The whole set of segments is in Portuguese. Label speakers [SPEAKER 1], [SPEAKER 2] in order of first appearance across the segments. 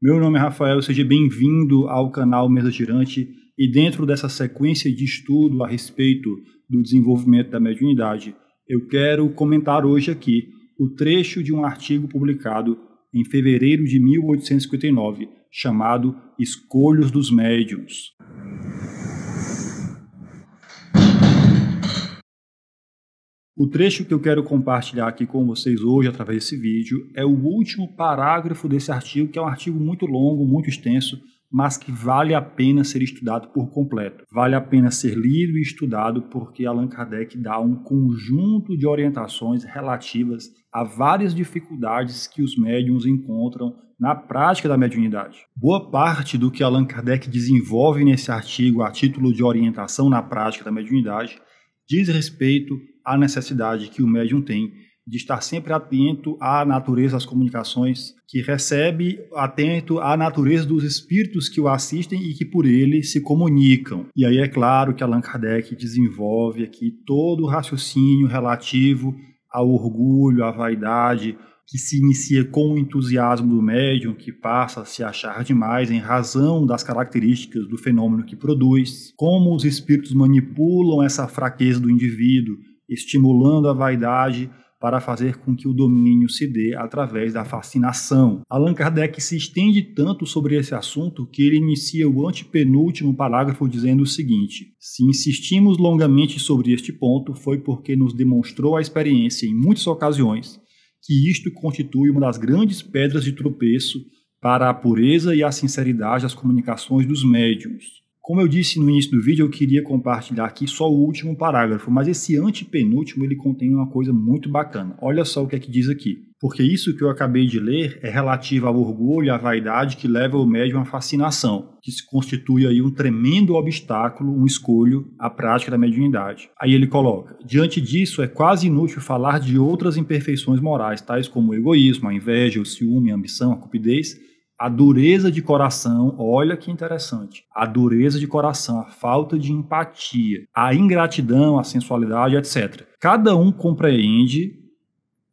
[SPEAKER 1] Meu nome é Rafael, seja bem-vindo ao canal Mesa Girante e dentro dessa sequência de estudo a respeito do desenvolvimento da mediunidade, eu quero comentar hoje aqui o trecho de um artigo publicado em fevereiro de 1859, chamado Escolhos dos Médiuns. O trecho que eu quero compartilhar aqui com vocês hoje, através desse vídeo, é o último parágrafo desse artigo, que é um artigo muito longo, muito extenso, mas que vale a pena ser estudado por completo. Vale a pena ser lido e estudado porque Allan Kardec dá um conjunto de orientações relativas a várias dificuldades que os médiums encontram na prática da mediunidade. Boa parte do que Allan Kardec desenvolve nesse artigo a título de orientação na prática da mediunidade diz respeito a necessidade que o médium tem de estar sempre atento à natureza das comunicações que recebe, atento à natureza dos espíritos que o assistem e que por ele se comunicam. E aí é claro que Allan Kardec desenvolve aqui todo o raciocínio relativo ao orgulho, à vaidade, que se inicia com o entusiasmo do médium, que passa a se achar demais em razão das características do fenômeno que produz, como os espíritos manipulam essa fraqueza do indivíduo estimulando a vaidade para fazer com que o domínio se dê através da fascinação. Allan Kardec se estende tanto sobre esse assunto que ele inicia o antepenúltimo parágrafo dizendo o seguinte: Se insistimos longamente sobre este ponto, foi porque nos demonstrou a experiência em muitas ocasiões que isto constitui uma das grandes pedras de tropeço para a pureza e a sinceridade das comunicações dos médiums como eu disse no início do vídeo, eu queria compartilhar aqui só o último parágrafo, mas esse antepenúltimo ele contém uma coisa muito bacana. Olha só o que é que diz aqui. Porque isso que eu acabei de ler é relativo ao orgulho e à vaidade que leva o médium à fascinação, que se constitui aí um tremendo obstáculo, um escolho à prática da mediunidade. Aí ele coloca: diante disso, é quase inútil falar de outras imperfeições morais, tais como o egoísmo, a inveja, o ciúme, a ambição, a cupidez a dureza de coração, olha que interessante. A dureza de coração, a falta de empatia, a ingratidão, a sensualidade, etc. Cada um compreende.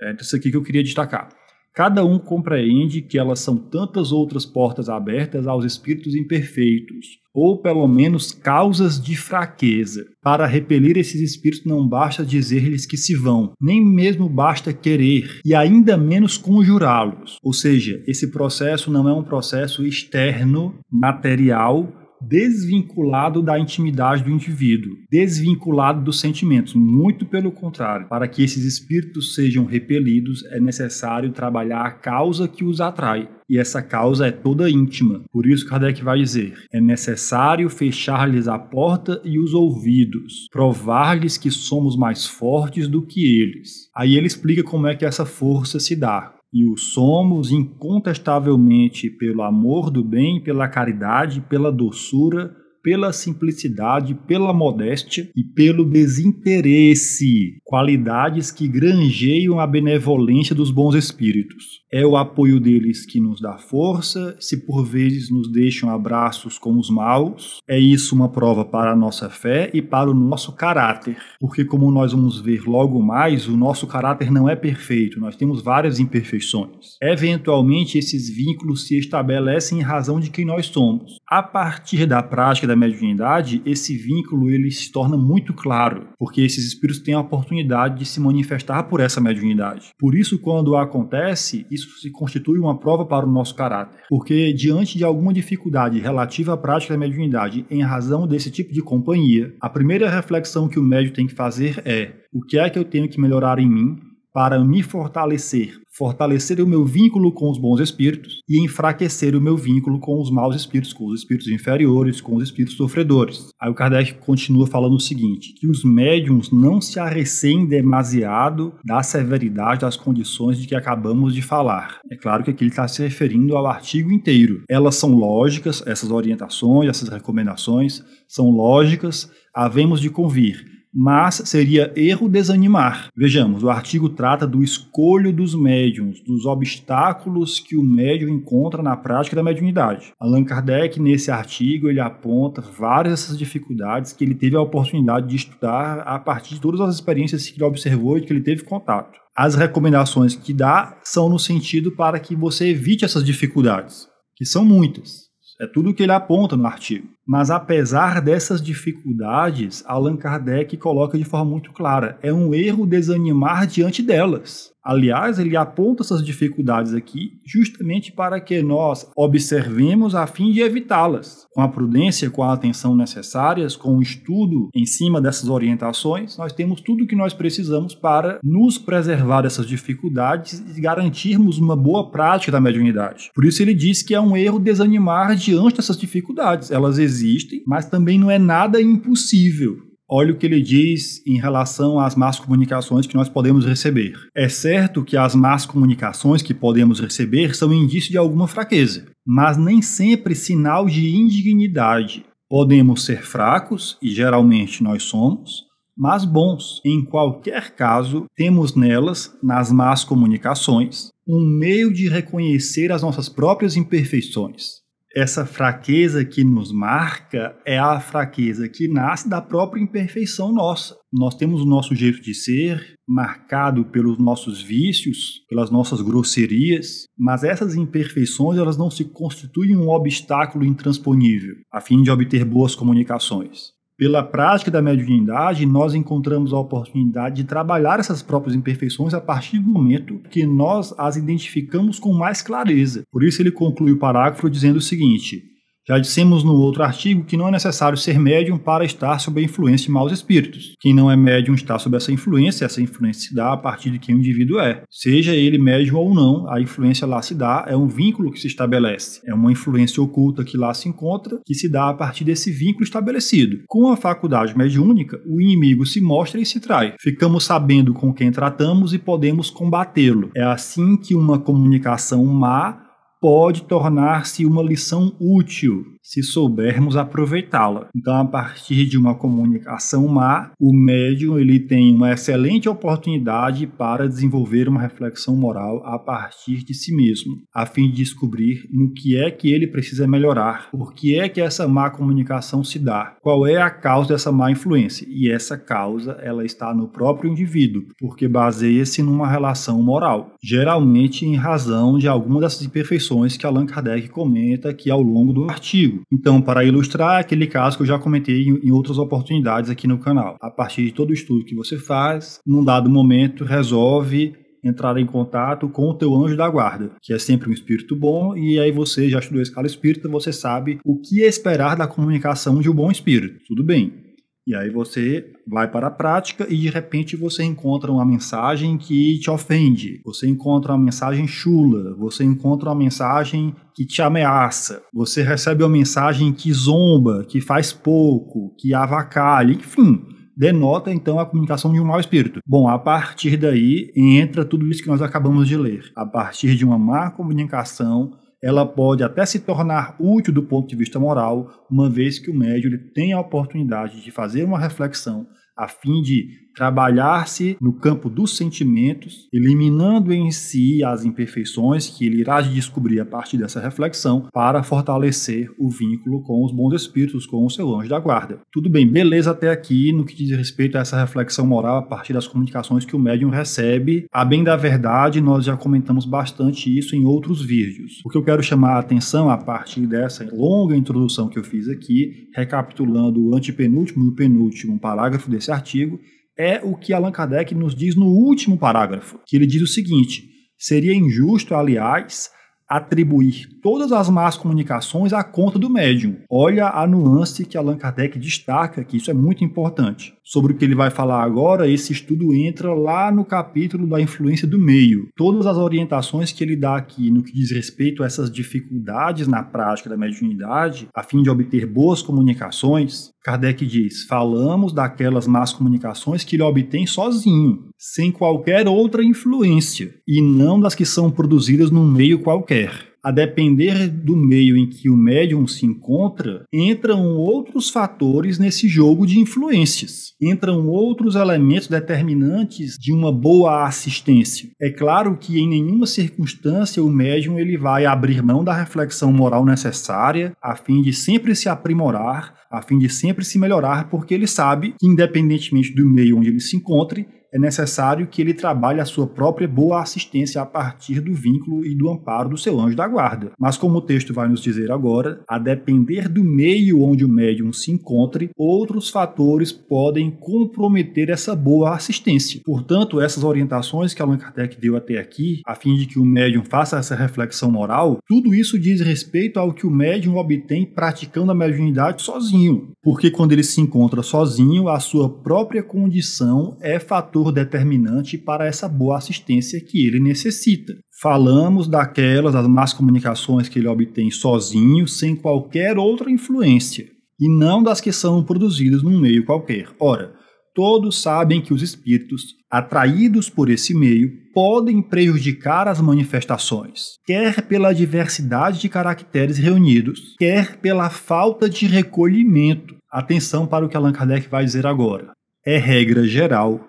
[SPEAKER 1] É isso aqui que eu queria destacar Cada um compreende que elas são tantas outras portas abertas aos espíritos imperfeitos, ou pelo menos causas de fraqueza. Para repelir esses espíritos não basta dizer-lhes que se vão, nem mesmo basta querer, e ainda menos conjurá-los. Ou seja, esse processo não é um processo externo, material, desvinculado da intimidade do indivíduo, desvinculado dos sentimentos. Muito pelo contrário, para que esses espíritos sejam repelidos, é necessário trabalhar a causa que os atrai. E essa causa é toda íntima. Por isso, Kardec vai dizer: é necessário fechar-lhes a porta e os ouvidos, provar-lhes que somos mais fortes do que eles. Aí ele explica como é que essa força se dá e o somos incontestavelmente pelo amor do bem, pela caridade, pela doçura, pela simplicidade, pela modéstia e pelo desinteresse, qualidades que granjeiam a benevolência dos bons espíritos. É o apoio deles que nos dá força, se por vezes nos deixam abraços com os maus. É isso uma prova para a nossa fé e para o nosso caráter, porque, como nós vamos ver logo mais, o nosso caráter não é perfeito, nós temos várias imperfeições. Eventualmente, esses vínculos se estabelecem em razão de quem nós somos. A partir da prática da mediunidade, esse vínculo ele se torna muito claro, porque esses espíritos têm a oportunidade de se manifestar por essa mediunidade. Por isso, quando acontece, isso isso se constitui uma prova para o nosso caráter, porque diante de alguma dificuldade relativa à prática da mediunidade em razão desse tipo de companhia, a primeira reflexão que o médium tem que fazer é: o que é que eu tenho que melhorar em mim para me fortalecer fortalecer o meu vínculo com os bons espíritos e enfraquecer o meu vínculo com os maus espíritos, com os espíritos inferiores, com os espíritos sofredores. Aí o Kardec continua falando o seguinte: que os médiums não se arrecem demasiado da severidade das condições de que acabamos de falar. É claro que aqui ele está se referindo ao artigo inteiro. Elas são lógicas, essas orientações, essas recomendações são lógicas, havemos de convir mas seria erro desanimar. Vejamos, o artigo trata do escolho dos médiums, dos obstáculos que o médium encontra na prática da mediunidade. Allan Kardec, nesse artigo, ele aponta várias dessas dificuldades que ele teve a oportunidade de estudar a partir de todas as experiências que ele observou e que ele teve contato. As recomendações que dá são no sentido para que você evite essas dificuldades, que são muitas. É tudo o que ele aponta no artigo. Mas apesar dessas dificuldades, Allan Kardec coloca de forma muito clara: é um erro desanimar diante delas. Aliás, ele aponta essas dificuldades aqui justamente para que nós observemos a fim de evitá-las. Com a prudência, com a atenção necessárias, com o estudo em cima dessas orientações, nós temos tudo o que nós precisamos para nos preservar dessas dificuldades e garantirmos uma boa prática da mediunidade. Por isso ele diz que é um erro desanimar diante dessas dificuldades. Elas existem, mas também não é nada impossível. Olha o que ele diz em relação às más comunicações que nós podemos receber. É certo que as más comunicações que podemos receber são indício de alguma fraqueza, mas nem sempre sinal de indignidade. Podemos ser fracos, e geralmente nós somos, mas bons. Em qualquer caso, temos nelas, nas más comunicações, um meio de reconhecer as nossas próprias imperfeições essa fraqueza que nos marca é a fraqueza que nasce da própria imperfeição nossa. Nós temos o nosso jeito de ser, marcado pelos nossos vícios, pelas nossas grosserias, mas essas imperfeições elas não se constituem um obstáculo intransponível a fim de obter boas comunicações. Pela prática da mediunidade, nós encontramos a oportunidade de trabalhar essas próprias imperfeições a partir do momento que nós as identificamos com mais clareza. Por isso, ele conclui o parágrafo dizendo o seguinte: já dissemos no outro artigo que não é necessário ser médium para estar sob a influência de maus espíritos. Quem não é médium está sob essa influência, essa influência se dá a partir de quem o indivíduo é. Seja ele médium ou não, a influência lá se dá, é um vínculo que se estabelece. É uma influência oculta que lá se encontra, que se dá a partir desse vínculo estabelecido. Com a faculdade mediúnica, o inimigo se mostra e se trai. Ficamos sabendo com quem tratamos e podemos combatê-lo. É assim que uma comunicação má pode tornar-se uma lição útil se soubermos aproveitá-la. Então, a partir de uma comunicação má, o médium ele tem uma excelente oportunidade para desenvolver uma reflexão moral a partir de si mesmo, a fim de descobrir no que é que ele precisa melhorar, por que é que essa má comunicação se dá, qual é a causa dessa má influência. E essa causa ela está no próprio indivíduo, porque baseia-se numa relação moral, geralmente em razão de alguma dessas imperfeições que Allan Kardec comenta aqui ao longo do artigo então, para ilustrar aquele caso que eu já comentei em, em outras oportunidades aqui no canal, a partir de todo o estudo que você faz, num dado momento resolve entrar em contato com o teu anjo da guarda, que é sempre um espírito bom, e aí você já estudou a escala espírita, você sabe o que esperar da comunicação de um bom espírito. Tudo bem. E aí você vai para a prática e de repente você encontra uma mensagem que te ofende, você encontra uma mensagem chula, você encontra uma mensagem que te ameaça, você recebe uma mensagem que zomba, que faz pouco, que avacalha, enfim. Denota então a comunicação de um mau espírito. Bom, a partir daí entra tudo isso que nós acabamos de ler. A partir de uma má comunicação, ela pode até se tornar útil do ponto de vista moral, uma vez que o médium ele tem a oportunidade de fazer uma reflexão a fim de trabalhar-se no campo dos sentimentos, eliminando em si as imperfeições que ele irá descobrir a partir dessa reflexão para fortalecer o vínculo com os bons espíritos, com o seu anjo da guarda. Tudo bem, beleza até aqui no que diz respeito a essa reflexão moral a partir das comunicações que o médium recebe. A bem da verdade, nós já comentamos bastante isso em outros vídeos. O que eu quero chamar a atenção a partir dessa longa introdução que eu fiz aqui, recapitulando o antepenúltimo e o penúltimo parágrafo desse artigo, é o que Allan Kardec nos diz no último parágrafo, que ele diz o seguinte: seria injusto, aliás, atribuir todas as más comunicações à conta do médium. Olha a nuance que Allan Kardec destaca, que isso é muito importante. Sobre o que ele vai falar agora, esse estudo entra lá no capítulo da influência do meio. Todas as orientações que ele dá aqui no que diz respeito a essas dificuldades na prática da mediunidade, a fim de obter boas comunicações, Kardec diz: falamos daquelas más comunicações que ele obtém sozinho, sem qualquer outra influência, e não das que são produzidas num meio qualquer a depender do meio em que o médium se encontra, entram outros fatores nesse jogo de influências, entram outros elementos determinantes de uma boa assistência. É claro que em nenhuma circunstância o médium ele vai abrir mão da reflexão moral necessária a fim de sempre se aprimorar, a fim de sempre se melhorar, porque ele sabe que independentemente do meio onde ele se encontre, é necessário que ele trabalhe a sua própria boa assistência a partir do vínculo e do amparo do seu anjo da guarda. Mas, como o texto vai nos dizer agora, a depender do meio onde o médium se encontre, outros fatores podem comprometer essa boa assistência. Portanto, essas orientações que Allan Kardec deu até aqui, a fim de que o médium faça essa reflexão moral, tudo isso diz respeito ao que o médium obtém praticando a mediunidade sozinho. Porque quando ele se encontra sozinho, a sua própria condição é fator fator determinante para essa boa assistência que ele necessita. Falamos daquelas, das más comunicações que ele obtém sozinho, sem qualquer outra influência, e não das que são produzidas num meio qualquer. Ora, todos sabem que os espíritos, atraídos por esse meio, podem prejudicar as manifestações, quer pela diversidade de caracteres reunidos, quer pela falta de recolhimento. Atenção para o que Allan Kardec vai dizer agora. É regra geral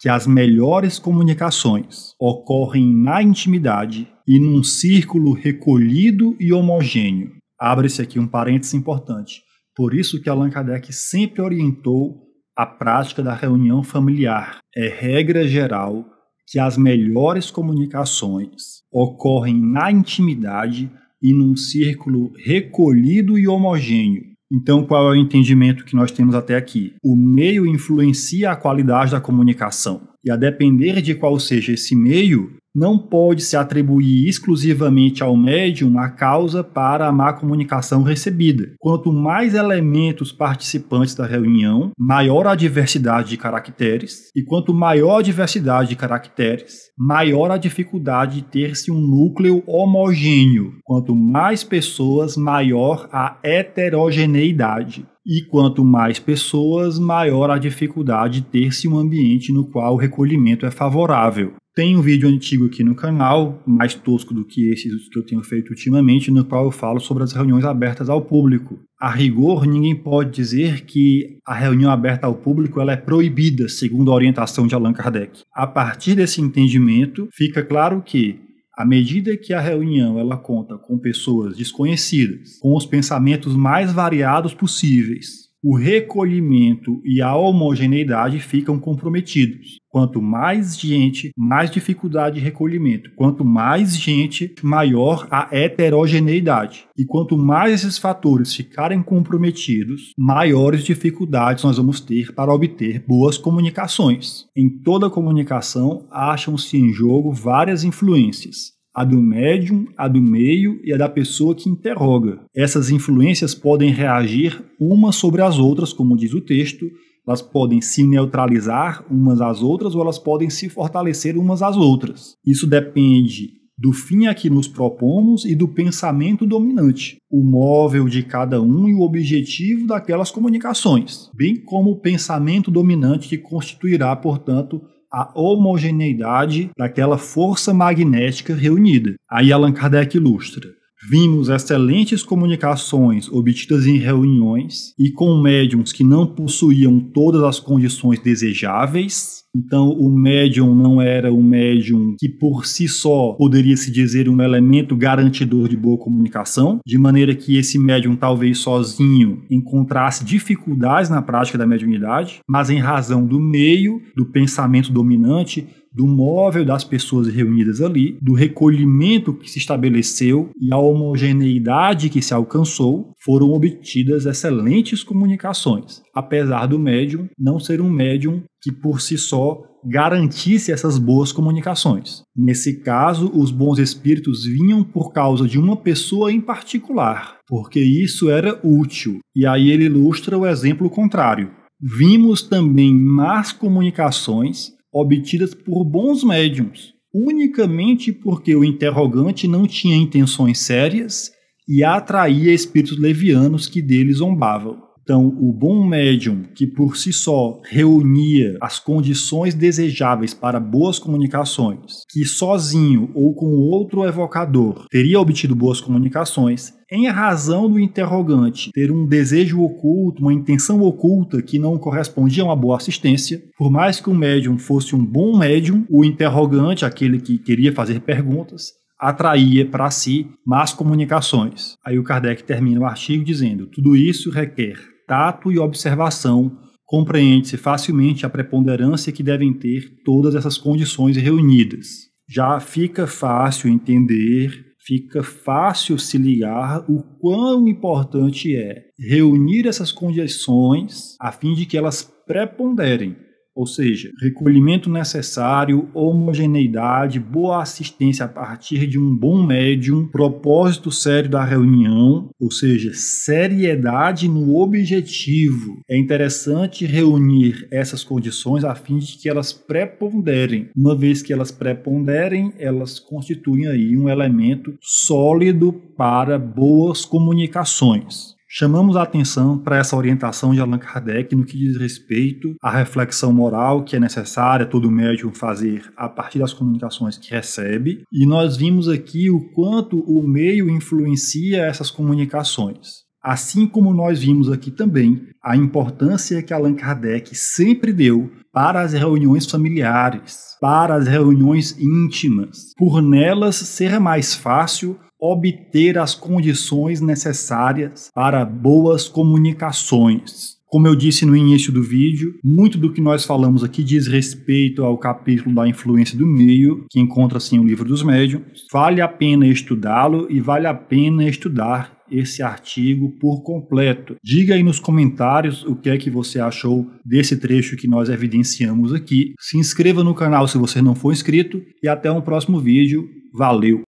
[SPEAKER 1] que as melhores comunicações ocorrem na intimidade e num círculo recolhido e homogêneo. Abre-se aqui um parênteses importante. Por isso que Allan Kardec sempre orientou a prática da reunião familiar. É regra geral que as melhores comunicações ocorrem na intimidade e num círculo recolhido e homogêneo. Então, qual é o entendimento que nós temos até aqui? O meio influencia a qualidade da comunicação. E a depender de qual seja esse meio, não pode se atribuir exclusivamente ao médium a causa para a má comunicação recebida. Quanto mais elementos participantes da reunião, maior a diversidade de caracteres, e quanto maior a diversidade de caracteres, maior a dificuldade de ter-se um núcleo homogêneo. Quanto mais pessoas, maior a heterogeneidade. E quanto mais pessoas, maior a dificuldade de ter-se um ambiente no qual o recolhimento é favorável. Tem um vídeo antigo aqui no canal, mais tosco do que esses que eu tenho feito ultimamente, no qual eu falo sobre as reuniões abertas ao público. A rigor, ninguém pode dizer que a reunião aberta ao público ela é proibida, segundo a orientação de Allan Kardec. A partir desse entendimento, fica claro que à medida que a reunião ela conta com pessoas desconhecidas, com os pensamentos mais variados possíveis, o recolhimento e a homogeneidade ficam comprometidos. Quanto mais gente, mais dificuldade de recolhimento. Quanto mais gente, maior a heterogeneidade. E quanto mais esses fatores ficarem comprometidos, maiores dificuldades nós vamos ter para obter boas comunicações. Em toda comunicação, acham-se em jogo várias influências a do médium, a do meio e a da pessoa que interroga. Essas influências podem reagir umas sobre as outras, como diz o texto, elas podem se neutralizar umas às outras ou elas podem se fortalecer umas às outras. Isso depende do fim a que nos propomos e do pensamento dominante, o móvel de cada um e o objetivo daquelas comunicações, bem como o pensamento dominante que constituirá, portanto, a homogeneidade daquela força magnética reunida. Aí Allan Kardec ilustra. Vimos excelentes comunicações obtidas em reuniões e com médiums que não possuíam todas as condições desejáveis. Então, o médium não era um médium que por si só poderia se dizer um elemento garantidor de boa comunicação, de maneira que esse médium talvez sozinho encontrasse dificuldades na prática da mediunidade, mas em razão do meio, do pensamento dominante, do móvel das pessoas reunidas ali, do recolhimento que se estabeleceu e a homogeneidade que se alcançou, foram obtidas excelentes comunicações, apesar do médium não ser um médium que por si só garantisse essas boas comunicações. Nesse caso, os bons espíritos vinham por causa de uma pessoa em particular, porque isso era útil. E aí ele ilustra o exemplo contrário. Vimos também más comunicações obtidas por bons médiums, unicamente porque o interrogante não tinha intenções sérias e atraía espíritos levianos que dele zombavam. Então, o bom médium, que por si só reunia as condições desejáveis para boas comunicações, que sozinho ou com outro evocador teria obtido boas comunicações, em razão do interrogante ter um desejo oculto, uma intenção oculta que não correspondia a uma boa assistência, por mais que o médium fosse um bom médium, o interrogante, aquele que queria fazer perguntas, atraía para si más comunicações. Aí o Kardec termina o artigo dizendo: tudo isso requer tato e observação, compreende-se facilmente a preponderância que devem ter todas essas condições reunidas. Já fica fácil entender, fica fácil se ligar o quão importante é reunir essas condições a fim de que elas preponderem ou seja, recolhimento necessário, homogeneidade, boa assistência a partir de um bom médium, propósito sério da reunião, ou seja, seriedade no objetivo. É interessante reunir essas condições a fim de que elas preponderem. Uma vez que elas preponderem, elas constituem aí um elemento sólido para boas comunicações. Chamamos a atenção para essa orientação de Allan Kardec no que diz respeito à reflexão moral que é necessária todo médium fazer a partir das comunicações que recebe, e nós vimos aqui o quanto o meio influencia essas comunicações. Assim como nós vimos aqui também a importância que Allan Kardec sempre deu para as reuniões familiares, para as reuniões íntimas, por nelas ser mais fácil obter as condições necessárias para boas comunicações. Como eu disse no início do vídeo, muito do que nós falamos aqui diz respeito ao capítulo da influência do meio, que encontra-se no livro dos médiuns. Vale a pena estudá-lo e vale a pena estudar esse artigo por completo. Diga aí nos comentários o que é que você achou desse trecho que nós evidenciamos aqui. Se inscreva no canal se você não for inscrito e até um próximo vídeo. Valeu!